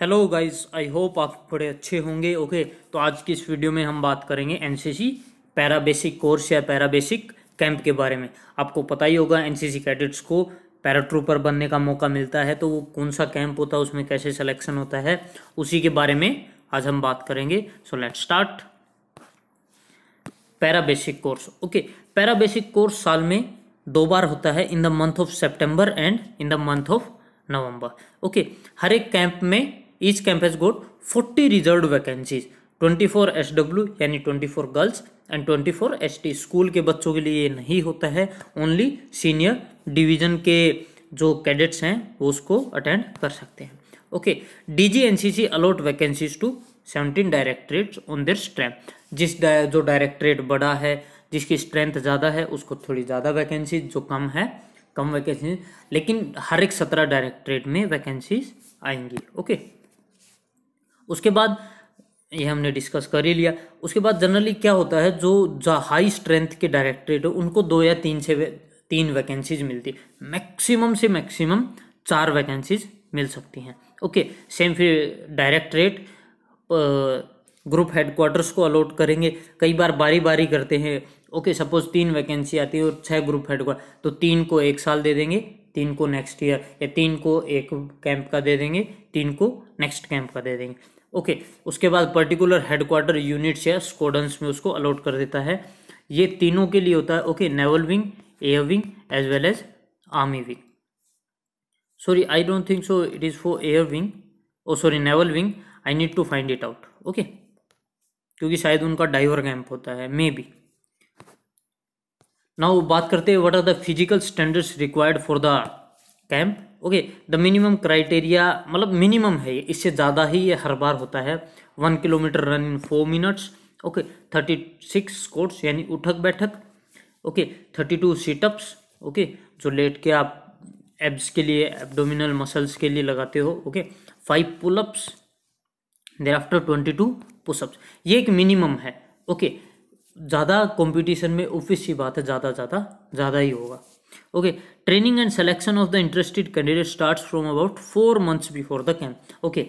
hello guys I hope आप बड़े अच्छे होंगे ओके तो आज की इस वीडियो में हम बात करेंगे एनसीसी पैरा बेसिक कोर्स या पैरा बेसिक कैंप के बारे में आपको पता ही होगा एनसीसी कैडेट्स को पैरा ट्रूपर बनने का मौका मिलता है तो वो कौन सा कैंप होता है उसमें कैसे सिलेक्शन होता है उसी के बारे में आज हम बात करेंगे so let start para basic course okay para basic course साल में दो बार होता है in the month of September and in the month of November okay हर एक कैंप में each camp has got forty reserve vacancies S SW यानी four girls and twenty four S T school के बच्चों के लिए ये नहीं होता है ओनली सीनियर डिवीजन के जो कैडेट्स हैं वो उसको अटेंड कर सकते हैं okay D G N C C allot vacancies to seventeen directorates on their strength जिस जो डायरेक्टरेट बड़ा है जिसकी स्ट्रेंथ ज़्यादा है उसको थोड़ी ज़्यादा वैकेंसी जो कम है कम वैकेंसी लेकिन हर एक सत्रह डायरेक्टरेट में वैकेंसीज आएंगी ओके उसके बाद ये हमने डिस्कस कर ही लिया उसके बाद जनरली क्या होता है जो हाई स्ट्रेंथ के डायरेक्टरेट उनको दो या तीन से वे, तीन वैकेंसीज मिलती मैक्सिमम से मैक्सिमम चार वैकेंसीज मिल सकती हैं ओके सेम फिर डायरेक्टरेट ग्रुप हेडक्वार्टर्स को अलॉट करेंगे कई बार बारी बारी करते हैं ओके सपोज तीन वैकेंसी आती है और छः ग्रुप हेडक्वार्टर तो तीन को एक साल दे देंगे तीन को नेक्स्ट ईयर या तीन को एक कैंप का दे देंगे तीन को नेक्स्ट कैंप का दे देंगे ओके उसके बाद पर्टिकुलर हेडक्वार्टर यूनिट्स या स्कोडन्स में उसको अलॉट कर देता है ये तीनों के लिए होता है okay naval wing air wing as well as army wing sorry I don't think so it is for air wing oh sorry naval wing I need to find it out okay क्योंकि शायद उनका driver camp होता है may be now बात करते हैं what are the physical standards required for the camp okay the minimum criteria मतलब minimum है ये इससे ज़्यादा ही ये हर बार होता है one kilometre run in four minutes okay thirty six squats यानी उठक बैठक okay thirty two situps okay जो लेट के आप एब्स के लिए एब्डोमिनल मसल्स के लिए लगाते हो okay five pullups thereafter twenty two pushups ये एक मिनिमम है ओके ज़्यादा कंपटीशन में ऑफिस ही बात है ज़्यादा ज़्यादा ज़्यादा ही होगा okay training and selection of the interested candidate starts from about four months before the camp okay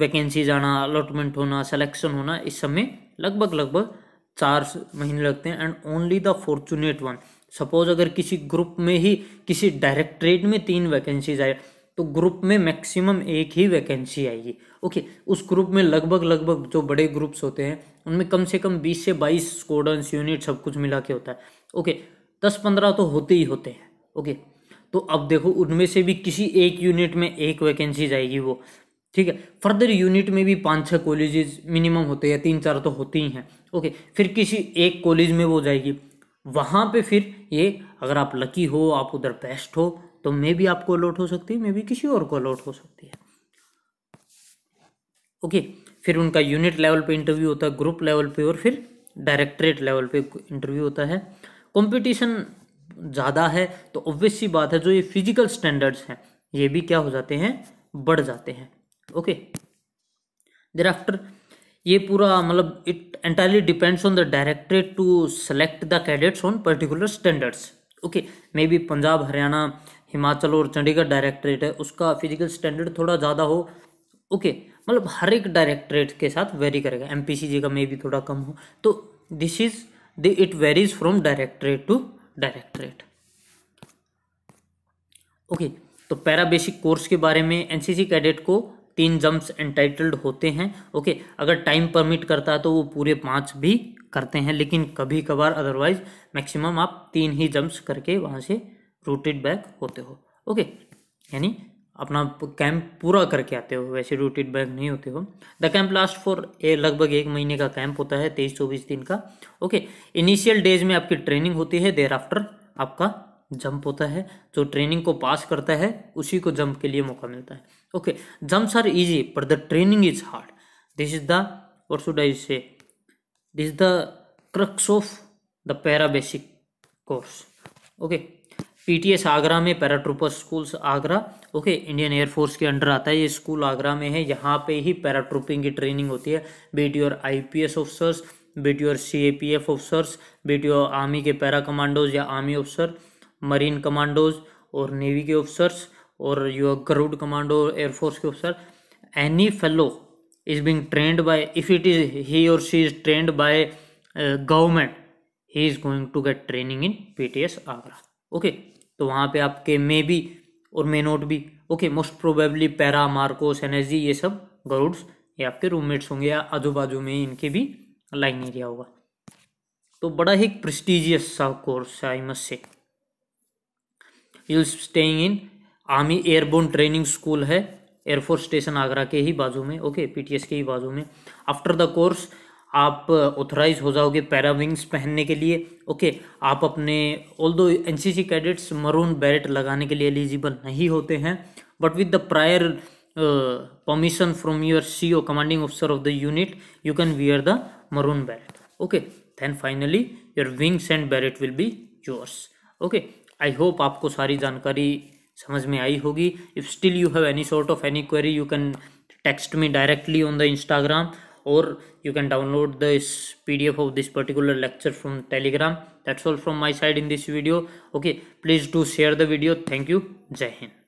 vacancies आना अलॉटमेंट होना सेलेक्शन होना इस समय लगभग लगभग चार महीने लगते हैं and only the fortunate one suppose अगर किसी ग्रुप में ही किसी डायरेक्टरेट में तीन वैकेंसीज आए तो ग्रुप में मैक्सिमम एक ही वैकेंसी आएगी ओके उस ग्रुप में लगभग लगभग जो बड़े ग्रुप्स होते हैं उनमें कम से कम 20 से 22 स्कोडन्स यूनिट सब कुछ मिला के होता है ओके दस पंद्रह तो होते ही होते हैं ओके तो अब देखो उनमें से भी किसी एक यूनिट में एक वैकेंसी जाएगी वो ठीक है फर्दर यूनिट में भी पाँच छः कॉलेज मिनिमम होते हैं तीन चार तो होते ही हैं ओके फिर किसी एक कॉलेज में वो जाएगी वहाँ पे फिर ये अगर आप लकी हो आप उधर बेस्ट हो तो मे भी आपको अलॉट हो सकती है मे भी किसी और को अलॉट हो सकती है ओके फिर उनका यूनिट लेवल पे इंटरव्यू होता है ग्रुप लेवल पे और फिर डायरेक्टरेट लेवल पे इंटरव्यू होता है कंपटीशन ज़्यादा है तो ऑब्वियस सी बात है जो ये फिजिकल स्टैंडर्ड्स हैं ये भी क्या हो जाते हैं बढ़ जाते हैं ओके देर आफ्टर ये पूरा मतलब it entirely depends on the directorate to select the cadets on particular standards okay may be Punjab Haryana Himachal और चंडीगढ़ डायरेक्टरेट है उसका फिजिकल स्टैंडर्ड थोड़ा ज़्यादा हो ओके okay, मतलब हर एक डायरेक्टरेट के साथ वेरी करेगा एम जी का मे भी थोड़ा कम हो तो this is the it varies from directorate to directorate okay okay, तो पैरा बेसिक कोर्स के बारे में एनसीसी कैडेट को तीन जम्प्स एंटाइटल्ड होते हैं ओके okay, अगर टाइम परमिट करता है तो वो पूरे पांच भी करते हैं लेकिन कभी कभार अदरवाइज मैक्सिमम आप तीन ही जम्प्स करके वहाँ से रूटेड बैक होते हो ओके okay, यानी अपना कैंप पूरा करके आते हो वैसे रूटेड बैग नहीं होते हो the camp last for a लगभग एक महीने का कैंप होता है तेईस चौबीस दिन का ओके इनिशियल डेज में आपकी ट्रेनिंग होती है देर आफ्टर आपका जंप होता है जो ट्रेनिंग को पास करता है उसी को जंप के लिए मौका मिलता है ओके जंप्स आर इजी पर the training is hard this is the dies say this the crux of the para basic course okay PTS Agra में paratrooper schools Agra okay Indian Air Force के अंडर आता है ये स्कूल आगरा में है यहाँ पे ही पैराट्रूपिंग की ट्रेनिंग होती है बीटी और आईपीएस ऑफिसर्स बीटी और सीएपीएफ ऑफिसर्स बेटी और आर्मी के पैरा कमांडोज या आर्मी ऑफिसर मरीन कमांडोज और नेवी के ऑफिसर्स और योर गरुड़ कमांडो एयरफोर्स के officer any fellow is being trained by if it is he और she is trained by government he is going to get training in S Agra okay तो वहाँ पे आपके may be और may not भी okay most probably para MARCOS NSG ये सब गरुड्स ये आपके रूममेट्स होंगे या आजू बाजू में इनके भी लाइन एरिया होगा तो बड़ा ही प्रेस्टिजियस सा कोर्स है I must say you staying in army airborne training school है एयरफोर्स स्टेशन आगरा के ही बाजू में ओके पीटीएस के ही बाजू में आफ्टर द कोर्स आप ऑथराइज हो जाओगे पैरा विंग्स पहनने के लिए ओके आप अपने ऑल दो एन कैडेट्स मरून बैरेट लगाने के लिए एलिजिबल नहीं होते हैं but with the prior permission from your C O commanding officer of the unit you can wear the maroon beret okay then finally your wings and beret will be yours okay I hope आपको सारी जानकारी समझ में आई होगी if still you have any sort of any query you can text me directly on the Instagram or you can download this pdf of this particular lecture from telegram that's all from my side in this video okay please do share the video thank you jai hind